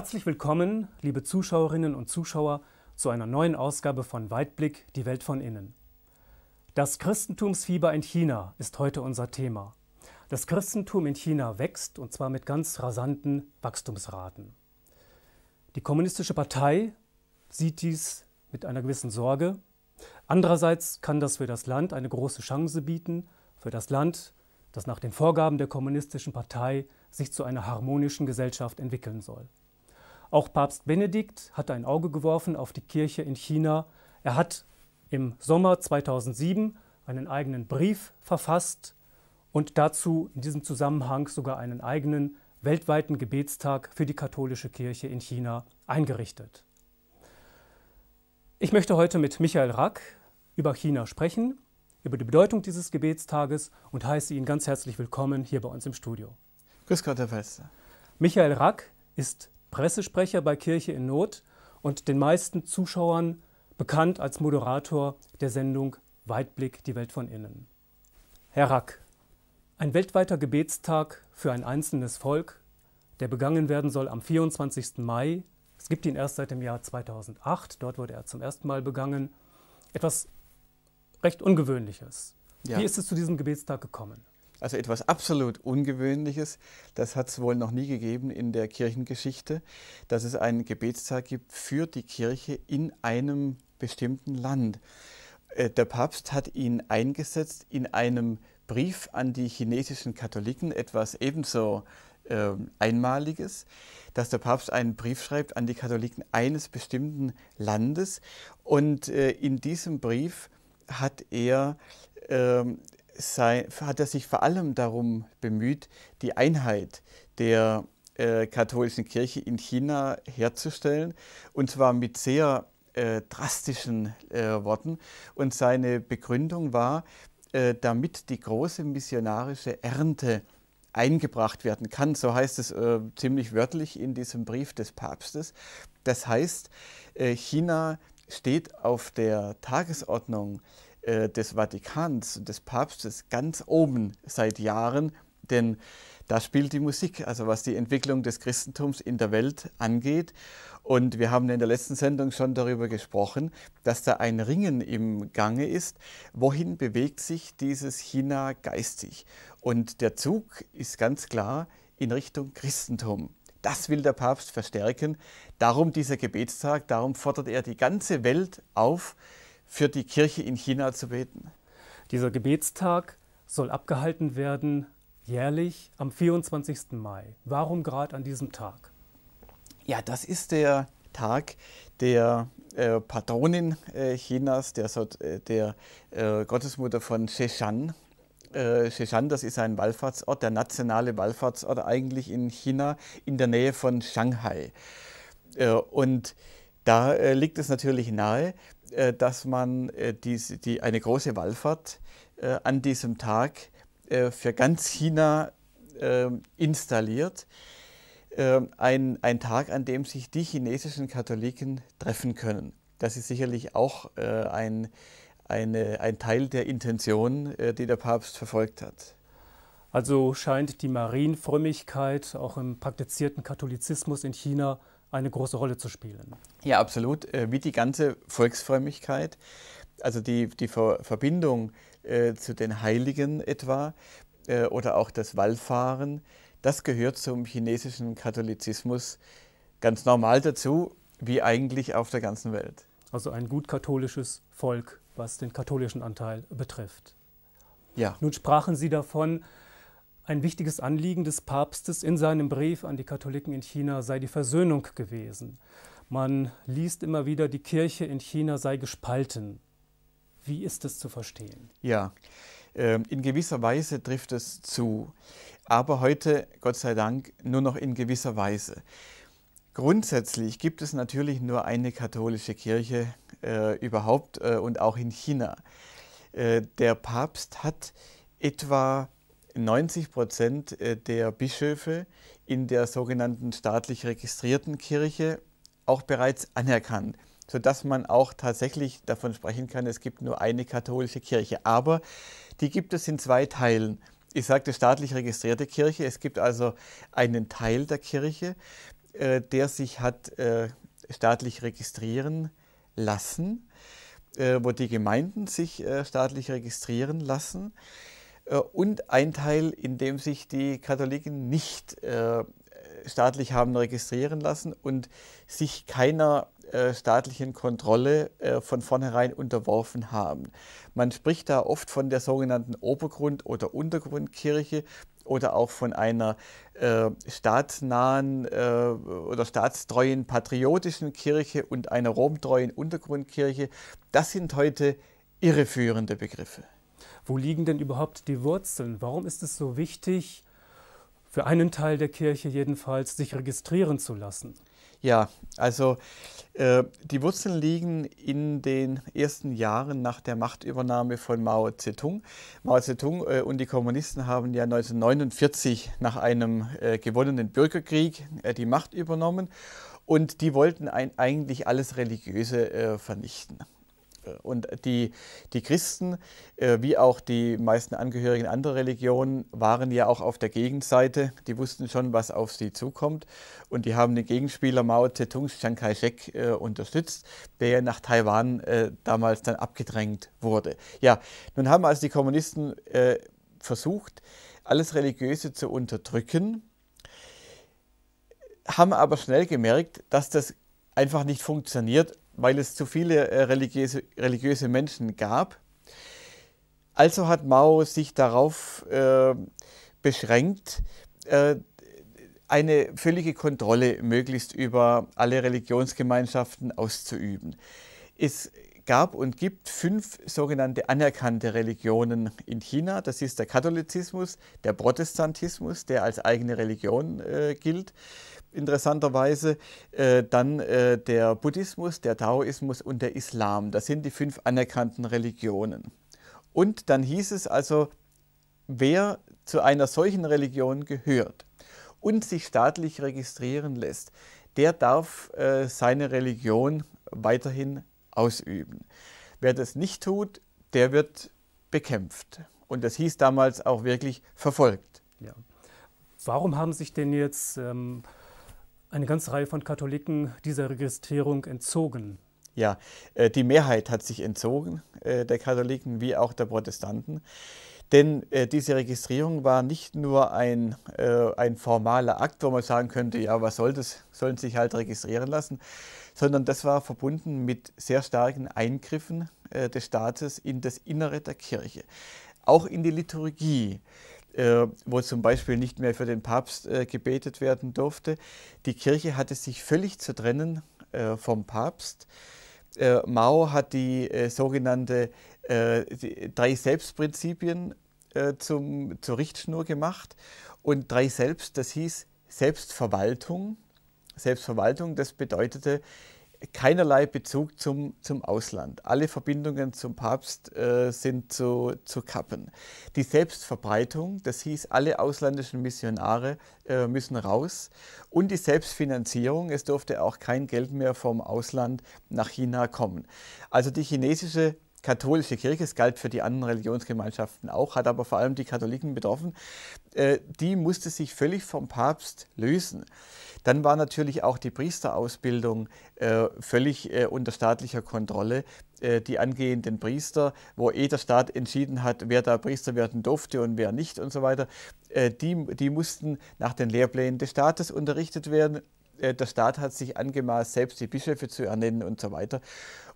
Herzlich willkommen, liebe Zuschauerinnen und Zuschauer, zu einer neuen Ausgabe von Weitblick, die Welt von innen. Das Christentumsfieber in China ist heute unser Thema. Das Christentum in China wächst und zwar mit ganz rasanten Wachstumsraten. Die Kommunistische Partei sieht dies mit einer gewissen Sorge. Andererseits kann das für das Land eine große Chance bieten, für das Land, das nach den Vorgaben der Kommunistischen Partei sich zu einer harmonischen Gesellschaft entwickeln soll. Auch Papst Benedikt hat ein Auge geworfen auf die Kirche in China. Er hat im Sommer 2007 einen eigenen Brief verfasst und dazu in diesem Zusammenhang sogar einen eigenen weltweiten Gebetstag für die katholische Kirche in China eingerichtet. Ich möchte heute mit Michael Rack über China sprechen, über die Bedeutung dieses Gebetstages und heiße ihn ganz herzlich willkommen hier bei uns im Studio. Grüß Gott, Herr Felster. Michael Rack ist Pressesprecher bei Kirche in Not und den meisten Zuschauern bekannt als Moderator der Sendung Weitblick die Welt von innen. Herr Rack, ein weltweiter Gebetstag für ein einzelnes Volk, der begangen werden soll am 24. Mai. Es gibt ihn erst seit dem Jahr 2008, dort wurde er zum ersten Mal begangen. Etwas recht Ungewöhnliches. Ja. Wie ist es zu diesem Gebetstag gekommen? Also etwas absolut Ungewöhnliches, das hat es wohl noch nie gegeben in der Kirchengeschichte, dass es einen Gebetstag gibt für die Kirche in einem bestimmten Land. Äh, der Papst hat ihn eingesetzt in einem Brief an die chinesischen Katholiken, etwas ebenso äh, Einmaliges, dass der Papst einen Brief schreibt an die Katholiken eines bestimmten Landes. Und äh, in diesem Brief hat er ähm, sei, hat er sich vor allem darum bemüht, die Einheit der äh, katholischen Kirche in China herzustellen, und zwar mit sehr äh, drastischen äh, Worten. Und seine Begründung war, äh, damit die große missionarische Ernte eingebracht werden kann. So heißt es äh, ziemlich wörtlich in diesem Brief des Papstes. Das heißt, äh, China steht auf der Tagesordnung äh, des Vatikans, des Papstes ganz oben seit Jahren, denn da spielt die Musik, also was die Entwicklung des Christentums in der Welt angeht. Und wir haben in der letzten Sendung schon darüber gesprochen, dass da ein Ringen im Gange ist. Wohin bewegt sich dieses China geistig? Und der Zug ist ganz klar in Richtung Christentum. Das will der Papst verstärken. Darum dieser Gebetstag, darum fordert er die ganze Welt auf, für die Kirche in China zu beten. Dieser Gebetstag soll abgehalten werden jährlich am 24. Mai. Warum gerade an diesem Tag? Ja, das ist der Tag der äh, Patronin äh, Chinas, der, äh, der äh, Gottesmutter von Shishan. Äh, Shishan, das ist ein Wallfahrtsort, der nationale Wallfahrtsort eigentlich in China, in der Nähe von Shanghai. Äh, und da äh, liegt es natürlich nahe, äh, dass man äh, die, die, eine große Wallfahrt äh, an diesem Tag äh, für ganz China ähm, installiert. Ähm, ein, ein, Tag, an dem sich die chinesischen Katholiken treffen können. Das ist sicherlich auch ein, eine, ein Teil der Intention, die der Papst verfolgt hat. Also scheint die Marienfrömmigkeit auch im praktizierten Katholizismus in China eine große Rolle zu spielen. Ja, absolut. Äh, wie die ganze Volksfrömmigkeit, also die, die Verbindung äh, zu den Heiligen etwa äh, oder auch das Wallfahren, das gehört zum chinesischen Katholizismus ganz normal dazu, wie eigentlich auf der ganzen Welt. Also ein gut katholisches Volk, was den katholischen Anteil betrifft. Ja. Nun sprachen Sie davon, ein wichtiges Anliegen des Papstes in seinem Brief an die Katholiken in China sei die Versöhnung gewesen. Man liest immer wieder, die Kirche in China sei gespalten. Wie ist das zu verstehen? Ja, ähm, in gewisser Weise trifft es zu, aber heute, Gott sei Dank, nur noch in gewisser Weise. Grundsätzlich gibt es natürlich nur eine katholische Kirche äh, überhaupt äh, und auch in China. Äh, der Papst hat etwa 90 Prozent der Bischöfe in der sogenannten staatlich registrierten Kirche auch bereits anerkannt, sodass man auch tatsächlich davon sprechen kann, es gibt nur eine katholische Kirche. Aber die gibt es in zwei Teilen. Ich sagte staatlich registrierte Kirche. Es gibt also einen Teil der Kirche, äh, der sich hat äh, staatlich registrieren lassen, äh, wo die Gemeinden sich staatlich registrieren lassen. Äh, und ein Teil, in dem sich die Katholiken nicht äh, staatlich haben registrieren lassen und sich keiner äh, staatlichen Kontrolle von vornherein unterworfen haben. Man spricht da oft von der sogenannten Obergrund- oder Untergrundkirche oder auch von einer staatsnahen oder staatstreuen patriotischen Kirche und einer romtreuen Untergrundkirche. Das sind heute irreführende Begriffe. Wo liegen denn überhaupt die Wurzeln? Warum ist es so wichtig, für einen Teil der Kirche jedenfalls, sich registrieren zu lassen? Ja, also äh, die Wurzeln liegen in den ersten Jahren nach der Machtübernahme von Mao Zedong. Mao Zedong äh, und die Kommunisten haben ja 1949 nach einem äh, gewonnenen Bürgerkrieg äh, die Macht übernommen und die wollten ein, eigentlich alles Religiöse äh, vernichten. Äh, und die, die Christen, äh, wie auch die meisten Angehörigen anderer Religionen, waren ja auch auf der Gegenseite. Die wussten schon, was auf sie zukommt. Und die haben den Gegenspieler Mao Zedong, Chiang Kai-shek, äh, unterstützt, der nach Taiwan damals dann abgedrängt wurde. Ja, nun haben also die Kommunisten versucht, alles Religiöse zu unterdrücken, haben aber schnell gemerkt, dass das einfach nicht funktioniert weil es zu viele äh, religiöse, religiöse Menschen gab. Also hat Mao sich darauf äh, beschränkt, äh, eine völlige Kontrolle möglichst über alle Religionsgemeinschaften auszuüben. Es gab und gibt fünf sogenannte anerkannte Religionen in China. Das ist der Katholizismus, der Protestantismus, der als eigene Religion äh, gilt, interessanterweise, äh, dann äh, der Buddhismus, der Taoismus und der Islam. Das sind die fünf anerkannten Religionen. Und dann hieß es also, wer zu einer solchen Religion gehört und sich staatlich registrieren lässt, der darf äh, seine Religion weiterhin ausüben. Wer das nicht tut, der wird bekämpft. Und das hieß damals auch wirklich verfolgt. Ja. Warum haben sich denn jetzt ähm eine ganze Reihe von Katholiken dieser Registrierung entzogen. Ja, äh, die Mehrheit hat sich entzogen, äh, der Katholiken wie auch der Protestanten. Denn äh, diese Registrierung war nicht nur ein, ein formaler Akt, wo man sagen könnte, ja, was soll das, sollen sich halt registrieren lassen, sondern das war verbunden mit sehr starken Eingriffen des Staates in das Innere der Kirche, auch in die Liturgie. Äh, wo zum Beispiel nicht mehr für den Papst äh, gebetet werden durfte. Die Kirche hatte sich völlig zu trennen äh, vom Papst. Mao hat die sogenannte die drei Selbstprinzipien zum, zur Richtschnur gemacht und drei Selbst, das hieß Selbstverwaltung. Selbstverwaltung, das bedeutete, keinerlei Bezug zum, zum Ausland. Alle Verbindungen zum Papst äh, sind zu, zu kappen. Die Selbstverbreitung, das hieß, alle ausländischen Missionare äh, müssen raus. Und die Selbstfinanzierung, es durfte auch kein Geld mehr vom Ausland nach China kommen. Also die chinesische katholische Kirche, es galt für die anderen Religionsgemeinschaften auch, hat aber vor allem die Katholiken betroffen, äh, die musste sich völlig vom Papst lösen. Dann war natürlich auch die Priesterausbildung äh, völlig äh, unter staatlicher Kontrolle. die angehenden Priester, wo eh der Staat entschieden hat, wer da Priester werden durfte und wer nicht und so weiter, die, die mussten nach den Lehrplänen des Staates unterrichtet werden der Staat hat sich angemaßt, selbst die Bischöfe zu ernennen und so weiter.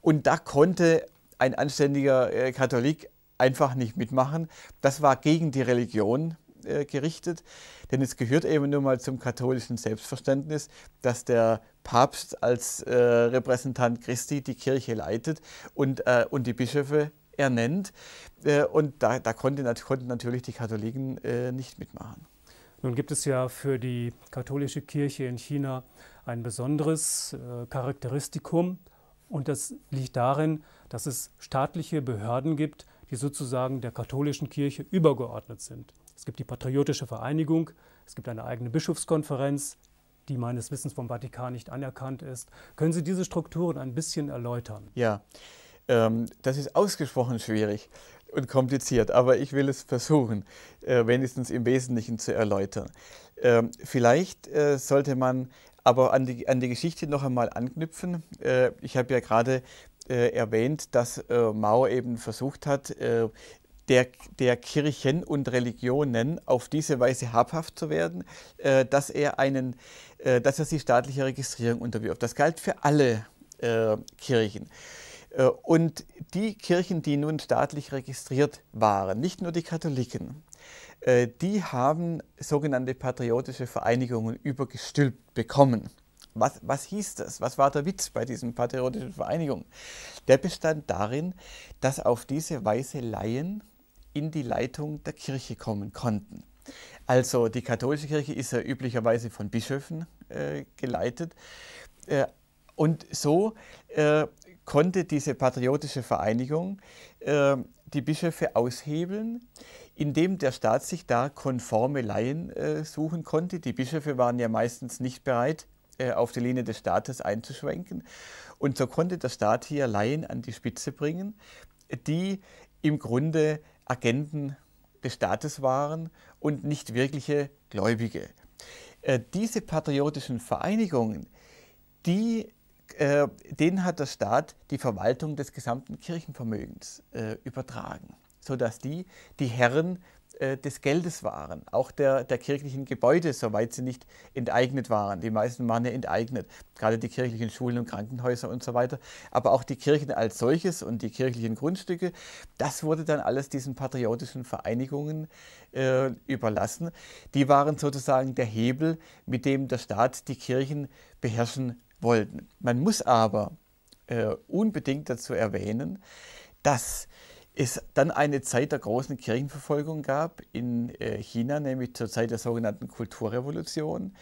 Und da konnte ein anständiger äh, Katholik einfach nicht mitmachen. Das war gegen die Religion äh, gerichtet, denn es gehört eben nur mal zum katholischen Selbstverständnis, dass der Papst als äh, Repräsentant Christi die Kirche leitet und, äh, und die Bischöfe ernennt. und da, da konnte, konnten natürlich die Katholiken nicht mitmachen. Nun gibt es ja für die katholische Kirche in China ein besonderes Charakteristikum und das liegt darin, dass es staatliche Behörden gibt, die sozusagen der katholischen Kirche übergeordnet sind. Es gibt die Patriotische Vereinigung, es gibt eine eigene Bischofskonferenz, die meines Wissens vom Vatikan nicht anerkannt ist. Können Sie diese Strukturen ein bisschen erläutern? Ja, ähm, das ist ausgesprochen schwierig und kompliziert, aber ich will es versuchen, äh, wenigstens im Wesentlichen zu erläutern. Ähm, vielleicht äh, sollte man aber an die, an die Geschichte noch einmal anknüpfen. Äh, ich habe ja gerade äh, erwähnt, dass äh, Mao eben versucht hat, äh, der, der, Kirchen und Religionen auf diese Weise habhaft zu werden, äh, dass, er einen, äh, dass er sie staatlicher Registrierung unterwirft. Das galt für alle Kirchen. Und die Kirchen, die nun staatlich registriert waren, nicht nur die Katholiken, die haben sogenannte patriotische Vereinigungen übergestülpt bekommen. Was, was hieß das? Was war der Witz bei diesen patriotischen Vereinigungen? Der bestand darin, dass auf diese Weise Laien in die Leitung der Kirche kommen konnten. Also die katholische Kirche ist ja üblicherweise von Bischöfen äh, geleitet. Äh, und so äh, konnte diese patriotische Vereinigung äh, die Bischöfe aushebeln, indem der Staat sich da konforme Laien äh, suchen konnte. Die Bischöfe waren ja meistens nicht bereit, äh, auf die Linie des Staates einzuschwenken. Und so konnte der Staat hier Laien an die Spitze bringen, die im Grunde Agenten des Staates waren und nicht wirkliche Gläubige. Äh, diese patriotischen Vereinigungen, die, äh, denen hat der Staat die Verwaltung des gesamten Kirchenvermögens übertragen, sodass die die Herren äh, des Geldes waren, auch der, der kirchlichen Gebäude, soweit sie nicht enteignet waren. Die meisten waren ja enteignet, gerade die kirchlichen Schulen und Krankenhäuser und so weiter. Aber auch die Kirchen als solches und die kirchlichen Grundstücke, das wurde dann alles diesen patriotischen Vereinigungen äh, überlassen. Die waren sozusagen der Hebel, mit dem der Staat die Kirchen beherrschen wollte. Man muss aber äh, unbedingt dazu erwähnen, dass es dann eine Zeit der großen Kirchenverfolgung gab in äh, China, nämlich zur Zeit der sogenannten Kulturrevolution.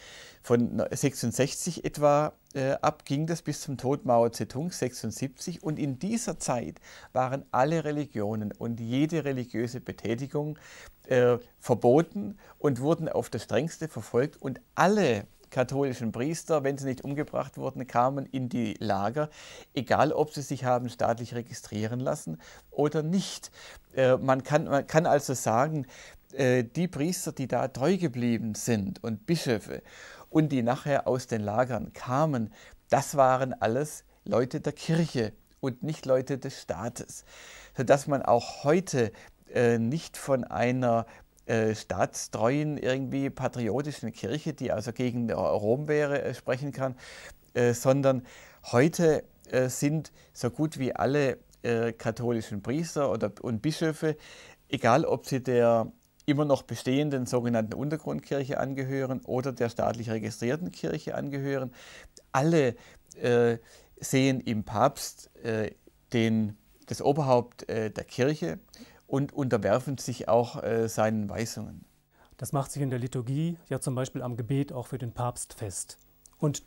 Von 1966 etwa äh, ab ging das bis zum Tod Mao Zedong 1976. und in dieser Zeit waren alle Religionen und jede religiöse Betätigung äh, verboten und wurden auf das strengste verfolgt und alle katholischen Priester, wenn sie nicht umgebracht wurden, kamen in die Lager, egal ob sie sich haben staatlich registrieren lassen oder nicht. Äh, man, kann, man kann also sagen, äh, die Priester, die da treu geblieben sind und Bischöfe und die nachher aus den Lagern kamen, das waren alles Leute der Kirche und nicht Leute des Staates, sodass man auch heute äh, nicht von einer äh, staatstreuen, irgendwie patriotischen Kirche, die also gegen äh, Rom wäre, äh, sprechen kann, sondern heute sind so gut wie alle katholischen Priester und Bischöfe, egal ob sie der immer noch bestehenden sogenannten Untergrundkirche angehören oder der staatlich registrierten Kirche angehören, alle sehen im Papst den, das Oberhaupt der Kirche und unterwerfen sich auch äh, seinen Weisungen. Das macht sich in der Liturgie ja zum Beispiel am Gebet auch für den Papst fest. Und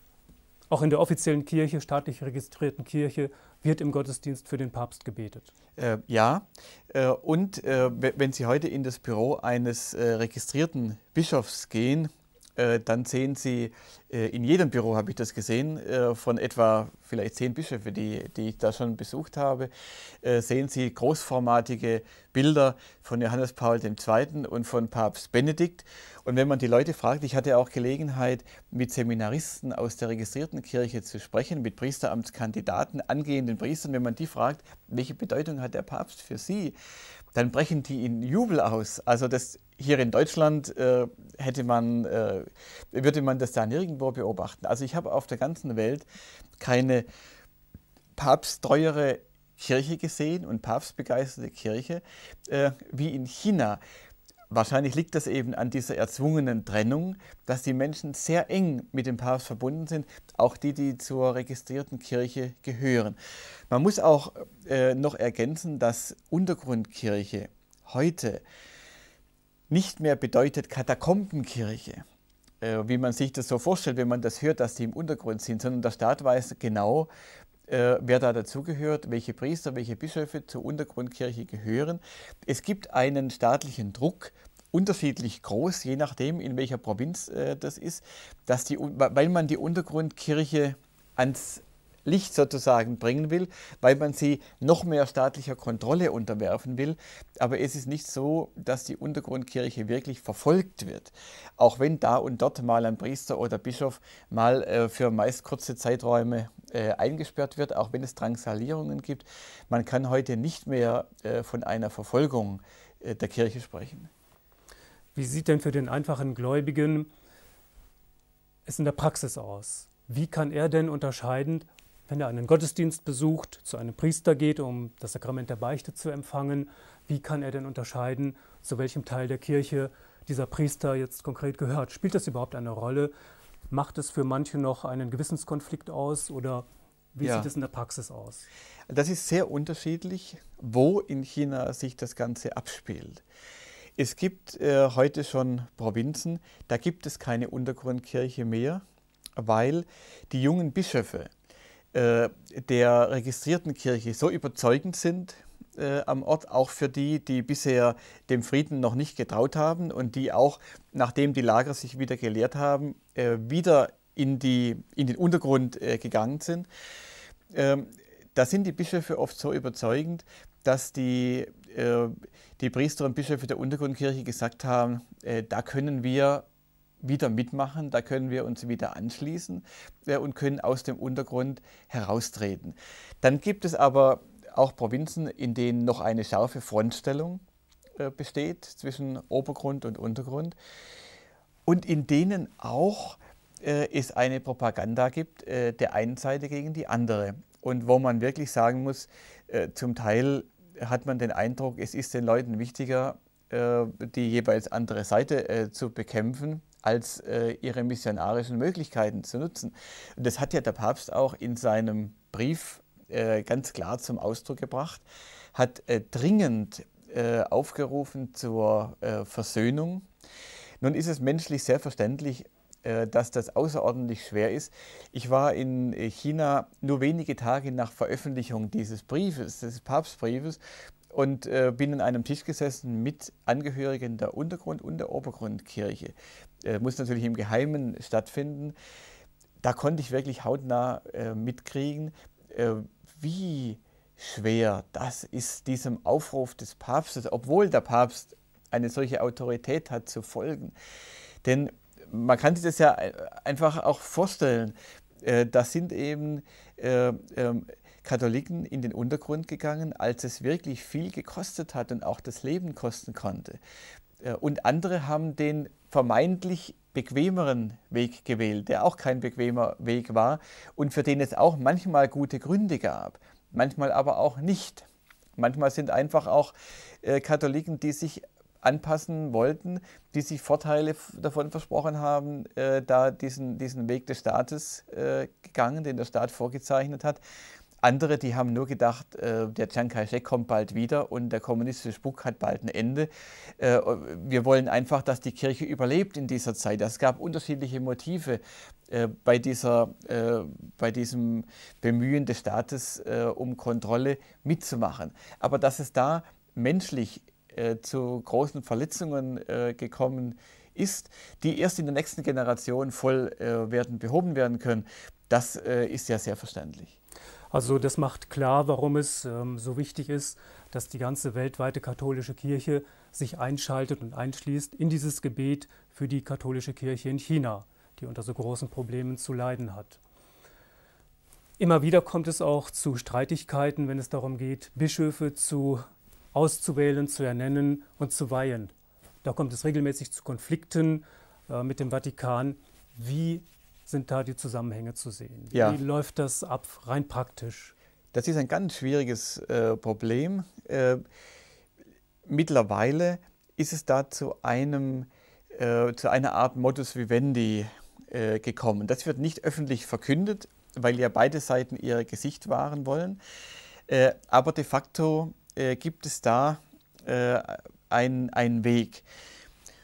auch in der offiziellen Kirche, staatlich registrierten Kirche, wird im Gottesdienst für den Papst gebetet. Äh, ja, äh, und äh, wenn Sie heute in das Büro eines äh, registrierten Bischofs gehen, äh, dann sehen Sie, äh, in jedem Büro habe ich das gesehen, äh, von etwa vielleicht zehn Bischöfe, die, die ich da schon besucht habe, sehen Sie großformatige Bilder von Johannes Paul II. und von Papst Benedikt. Und wenn man die Leute fragt, ich hatte auch Gelegenheit, mit Seminaristen aus der registrierten Kirche zu sprechen, mit Priesteramtskandidaten, angehenden Priestern, wenn man die fragt, welche Bedeutung hat der Papst für Sie, dann brechen die in Jubel aus. Also das hier in Deutschland äh, hätte man, äh, würde man das da nirgendwo beobachten. Also ich habe auf der ganzen Welt keine papsttreuere Kirche gesehen und papstbegeisterte Kirche äh, wie in China. Wahrscheinlich liegt das eben an dieser erzwungenen Trennung, dass die Menschen sehr eng mit dem Papst verbunden sind, auch die, die zur registrierten Kirche gehören. Man muss auch äh, noch ergänzen, dass Untergrundkirche heute nicht mehr bedeutet Katakombenkirche, äh, wie man sich das so vorstellt, wenn man das hört, dass die im Untergrund sind, sondern der Staat weiß genau, äh, wer da dazugehört, welche Priester, welche Bischöfe zur Untergrundkirche gehören. Es gibt einen staatlichen Druck, unterschiedlich groß, je nachdem, in welcher Provinz äh, das ist, dass die, weil man die Untergrundkirche ans Licht sozusagen bringen will, weil man sie noch mehr staatlicher Kontrolle unterwerfen will. Aber es ist nicht so, dass die Untergrundkirche wirklich verfolgt wird. Auch wenn da und dort mal ein Priester oder Bischof mal äh, für meist kurze Zeiträume äh, eingesperrt wird, auch wenn es Drangsalierungen gibt. Man kann heute nicht mehr äh, von einer Verfolgung der Kirche sprechen. Wie sieht denn für den einfachen Gläubigen es in der Praxis aus? Wie kann er denn unterscheiden, wenn er einen Gottesdienst besucht, zu einem Priester geht, um das Sakrament der Beichte zu empfangen, wie kann er denn unterscheiden, zu welchem Teil der Kirche dieser Priester jetzt konkret gehört? Spielt das überhaupt eine Rolle? Macht es für manche noch einen Gewissenskonflikt aus oder wie ja. sieht es in der Praxis aus? Das ist sehr unterschiedlich, wo in China sich das Ganze abspielt. Es gibt äh, heute schon Provinzen, da gibt es keine Untergrundkirche mehr, weil die jungen Bischöfe, äh, der registrierten Kirche so überzeugend sind äh, am Ort, auch für die, die bisher dem Frieden noch nicht getraut haben und die auch, nachdem die Lager sich wieder geleert haben, äh, wieder in, die, in den Untergrund äh, gegangen sind. Ähm, da sind die Bischöfe oft so überzeugend, dass die, äh, die Priester und Bischöfe der Untergrundkirche gesagt haben, da können wir wieder mitmachen, da können wir uns wieder anschließen äh, und können aus dem Untergrund heraustreten. Dann gibt es aber auch Provinzen, in denen noch eine scharfe Frontstellung äh, besteht zwischen Obergrund und Untergrund und in denen auch äh, es eine Propaganda gibt, der einen Seite gegen die andere. Und wo man wirklich sagen muss, zum Teil hat man den Eindruck, es ist den Leuten wichtiger, die jeweils andere Seite zu bekämpfen, als äh, ihre missionarischen Möglichkeiten zu nutzen. Und das hat ja der Papst auch in seinem Brief äh, ganz klar zum Ausdruck gebracht, hat äh, dringend äh, aufgerufen zur äh, Versöhnung. Nun ist es menschlich sehr verständlich, äh, dass das außerordentlich schwer ist. Ich war in China nur wenige Tage nach Veröffentlichung dieses Briefes, des Papstbriefes, und äh, bin an einem Tisch gesessen mit Angehörigen der Untergrund- und der Obergrundkirche. Äh, muss natürlich im Geheimen stattfinden. Da konnte ich wirklich hautnah äh, mitkriegen, äh, wie schwer das ist, diesem Aufruf des Papstes, obwohl der Papst eine solche Autorität hat, zu folgen. Denn man kann sich das ja äh, einfach auch vorstellen. Äh, das sind eben ähm, Katholiken in den Untergrund gegangen, als es wirklich viel gekostet hat und auch das Leben kosten konnte. Äh, und andere haben den vermeintlich bequemeren Weg gewählt, der auch kein bequemer Weg war und für den es auch manchmal gute Gründe gab, manchmal aber auch nicht. Manchmal sind einfach auch äh, Katholiken, die sich anpassen wollten, die sich Vorteile davon versprochen haben, äh, da diesen, diesen Weg des Staates äh, gegangen, den der Staat vorgezeichnet hat. Andere, die haben nur gedacht, äh, der Chiang Kai-shek kommt bald wieder und der kommunistische Spuk hat bald ein Ende. Äh, wir wollen einfach, dass die Kirche überlebt in dieser Zeit. Es gab unterschiedliche Motive äh, bei, dieser, äh, bei diesem Bemühen des Staates äh, um Kontrolle mitzumachen. Aber dass es da menschlich äh, zu großen Verletzungen gekommen ist, die erst in der nächsten Generation voll werden behoben werden können, das ist ja sehr verständlich. Also das macht klar, warum es ähm, so wichtig ist, dass die ganze weltweite katholische Kirche sich einschaltet und einschließt in dieses Gebet für die katholische Kirche in China, die unter so großen Problemen zu leiden hat. Immer wieder kommt es auch zu Streitigkeiten, wenn es darum geht, Bischöfe zu auszuwählen, zu ernennen und zu weihen. Da kommt es regelmäßig zu Konflikten äh, mit dem Vatikan, wie sind da die Zusammenhänge zu sehen? Wie ja. läuft das ab, rein praktisch? Das ist ein ganz schwieriges äh, Problem. Äh, mittlerweile ist es da zu, einem, äh, zu einer Art Modus vivendi äh, gekommen. Das wird nicht öffentlich verkündet, weil ja beide Seiten ihr Gesicht wahren wollen. Äh, aber de facto äh, gibt es da einen Weg.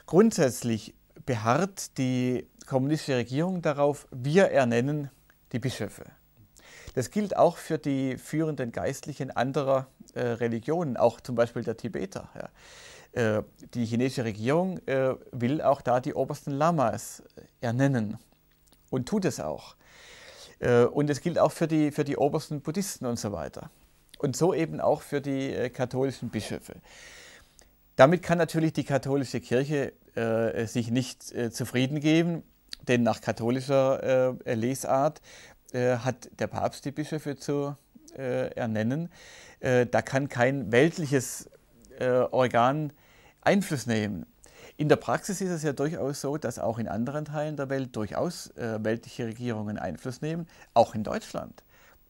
Grundsätzlich beharrt die kommunistische Regierung darauf, wir ernennen die Bischöfe. Das gilt auch für die führenden Geistlichen anderer äh, Religionen, auch zum Beispiel der Tibeter. Ja. Äh, die chinesische Regierung äh, will auch da die obersten Lamas ernennen und tut es auch. Äh, und es gilt auch für die, für die obersten Buddhisten und so weiter. Und so eben auch für die äh, katholischen Bischöfe. Damit kann natürlich die katholische Kirche äh, sich nicht äh, zufrieden geben, denn nach katholischer äh, Lesart äh, hat der Papst die Bischöfe zu äh, ernennen. Äh, da kann kein weltliches Organ Einfluss nehmen. In der Praxis ist es ja durchaus so, dass auch in anderen Teilen der Welt durchaus weltliche Regierungen Einfluss nehmen, auch in Deutschland.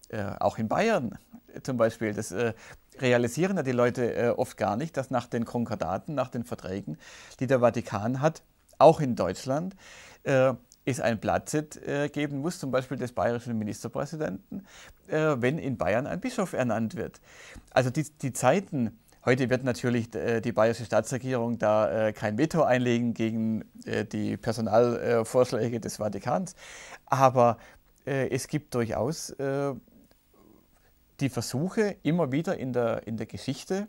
Äh, auch in Bayern zum Beispiel. Das, äh, realisieren ja die Leute äh, oft gar nicht, dass nach den Konkordaten, nach den Verträgen, die der Vatikan hat, auch in Deutschland, äh, es ein Platzet äh, geben muss, zum Beispiel des bayerischen Ministerpräsidenten, wenn in Bayern ein Bischof ernannt wird. Also die, die Zeiten, heute wird natürlich die bayerische Staatsregierung da kein Veto einlegen gegen die Personalvorschläge des Vatikans, aber es gibt durchaus die Versuche immer wieder in der, in der Geschichte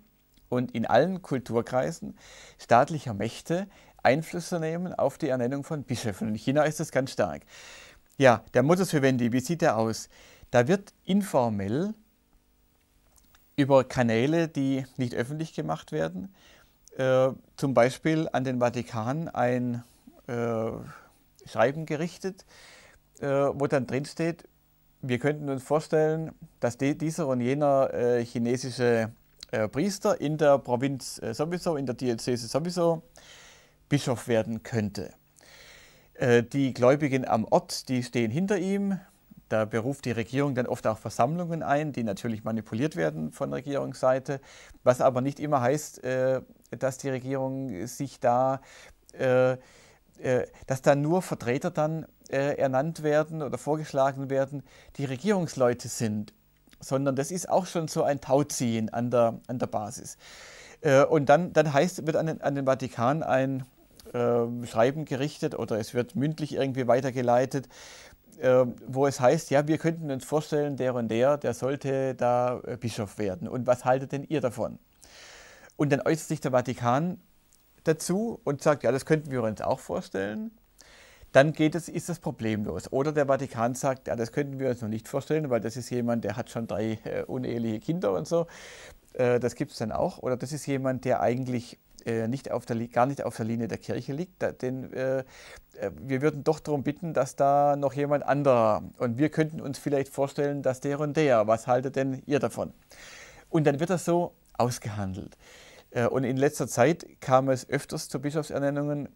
und in allen Kulturkreisen staatlicher Mächte Einfluss zu nehmen auf die Ernennung von Bischöfen. In China ist das ganz stark. Ja, der Modus vivendi, wie sieht der aus? Da wird informell über Kanäle, die nicht öffentlich gemacht werden, äh, zum Beispiel an den Vatikan ein äh, Schreiben gerichtet, äh, wo dann drinsteht, wir könnten uns vorstellen, dass dieser und jener äh, chinesische äh, Priester in der Provinz äh, sowieso, in der Diözese sowieso, Bischof werden könnte. Äh, die Gläubigen am Ort, die stehen hinter ihm. Da beruft die Regierung dann oft auch Versammlungen ein, die natürlich manipuliert werden von Regierungsseite, was aber nicht immer heißt, äh, dass die Regierung sich da äh, dass da nur Vertreter dann äh, ernannt werden oder vorgeschlagen werden, die Regierungsleute sind, sondern das ist auch schon so ein Tauziehen an der, an der Basis. Äh, und dann, dann heißt, wird an den, an den Vatikan ein äh, Schreiben gerichtet oder es wird mündlich irgendwie weitergeleitet, äh, wo es heißt, ja, wir könnten uns vorstellen, der und der, der sollte da äh, Bischof werden. Und was haltet denn ihr davon? Und dann äußert sich der Vatikan dazu und sagt, ja, das könnten wir uns auch vorstellen dann geht es, ist das problemlos. Oder der Vatikan sagt, ja, das könnten wir uns noch nicht vorstellen, weil das ist jemand, der hat schon drei äh, uneheliche Kinder und so. Äh, das gibt es dann auch. Oder das ist jemand, der eigentlich äh, nicht auf der, gar nicht auf der Linie der Kirche liegt. Da, denn äh, äh, wir würden doch darum bitten, dass da noch jemand anderer. Und wir könnten uns vielleicht vorstellen, dass der und der. Was haltet denn ihr davon? Und dann wird das so ausgehandelt. Und in letzter Zeit kam es öfters zu Bischofsernennungen,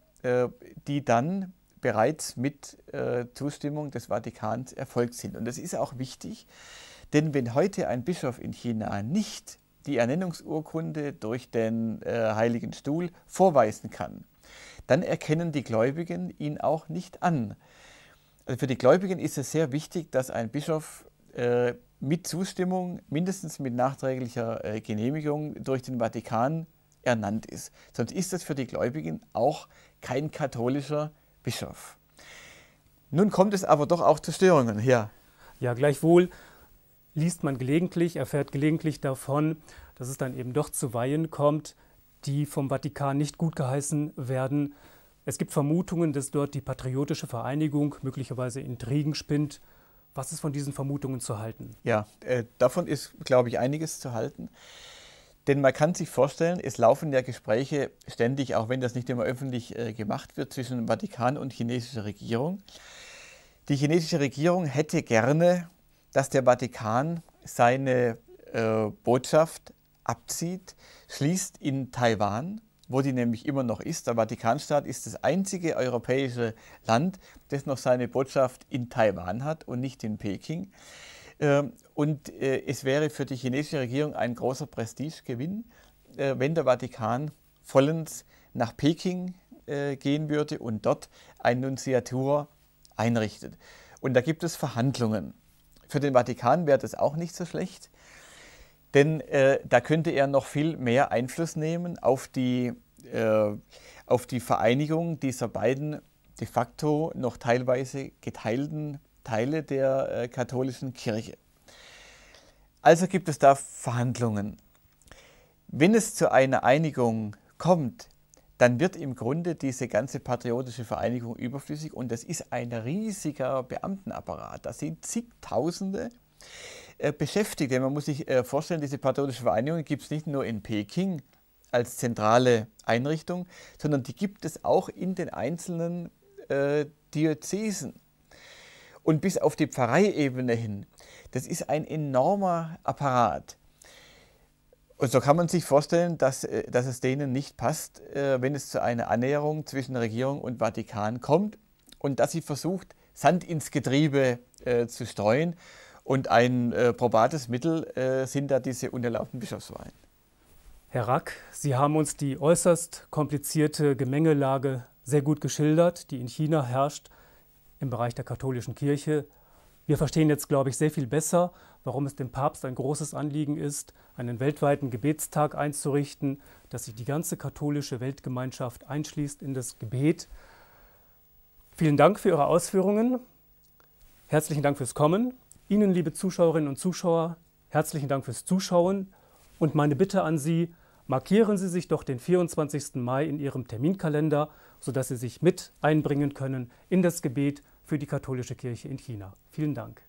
die dann bereits mit äh, Zustimmung des Vatikans erfolgt sind. Und das ist auch wichtig, denn wenn heute ein Bischof in China nicht die Ernennungsurkunde durch den äh, Heiligen Stuhl vorweisen kann, dann erkennen die Gläubigen ihn auch nicht an. Also für die Gläubigen ist es sehr wichtig, dass ein Bischof äh, mit Zustimmung, mindestens mit nachträglicher äh, Genehmigung durch den Vatikan ernannt ist. Sonst ist das für die Gläubigen auch kein katholischer Bischof. Nun kommt es aber doch auch zu Störungen hier. Ja, gleichwohl liest man gelegentlich, erfährt gelegentlich davon, dass es dann eben doch zu Weihen kommt, die vom Vatikan nicht gut geheißen werden. Es gibt Vermutungen, dass dort die patriotische Vereinigung möglicherweise Intrigen spinnt. Was ist von diesen Vermutungen zu halten? Ja, äh, davon ist, glaube ich, einiges zu halten. Denn man kann sich vorstellen, es laufen ja Gespräche ständig, auch wenn das nicht immer öffentlich äh, gemacht wird, zwischen Vatikan und chinesischer Regierung. Die chinesische Regierung hätte gerne, dass der Vatikan seine äh, Botschaft abzieht, schließt in Taiwan, wo die nämlich immer noch ist. Der Vatikanstaat ist das einzige europäische Land, das noch seine Botschaft in Taiwan hat und nicht in Peking. Ähm, und äh, es wäre für die chinesische Regierung ein großer Prestigegewinn, äh, wenn der Vatikan vollends nach Peking äh, gehen würde und dort eine Nunziatur einrichtet. Und da gibt es Verhandlungen. Für den Vatikan wäre das auch nicht so schlecht, denn äh, da könnte er noch viel mehr Einfluss nehmen auf die, äh, auf die Vereinigung dieser beiden de facto noch teilweise geteilten Teile der äh, katholischen Kirche. Also gibt es da Verhandlungen. Wenn es zu einer Einigung kommt, dann wird im Grunde diese ganze patriotische Vereinigung überflüssig und das ist ein riesiger Beamtenapparat. Da sind zigtausende äh, Beschäftigte. Man muss sich äh, vorstellen, diese patriotische Vereinigung gibt es nicht nur in Peking als zentrale Einrichtung, sondern die gibt es auch in den einzelnen äh, Diözesen und bis auf die Pfarreiebene hin. Das ist ein enormer Apparat. Und so kann man sich vorstellen, dass, äh, dass es denen nicht passt, äh, wenn es zu einer Annäherung zwischen Regierung und Vatikan kommt und dass sie versucht, Sand ins Getriebe äh, zu streuen. Und ein probates Mittel sind da diese unerlaubten Bischofswahlen. Herr Rack, Sie haben uns die äußerst komplizierte Gemengelage sehr gut geschildert, die in China herrscht im Bereich der katholischen Kirche. Wir verstehen jetzt, glaube ich, sehr viel besser, warum es dem Papst ein großes Anliegen ist, einen weltweiten Gebetstag einzurichten, dass sich die ganze katholische Weltgemeinschaft einschließt in das Gebet. Vielen Dank für Ihre Ausführungen. Herzlichen Dank fürs Kommen. Ihnen, liebe Zuschauerinnen und Zuschauer, herzlichen Dank fürs Zuschauen. Und meine Bitte an Sie, markieren Sie sich doch den 24. Mai in Ihrem Terminkalender, sodass Sie sich mit einbringen können in das Gebet für die katholische Kirche in China. Vielen Dank.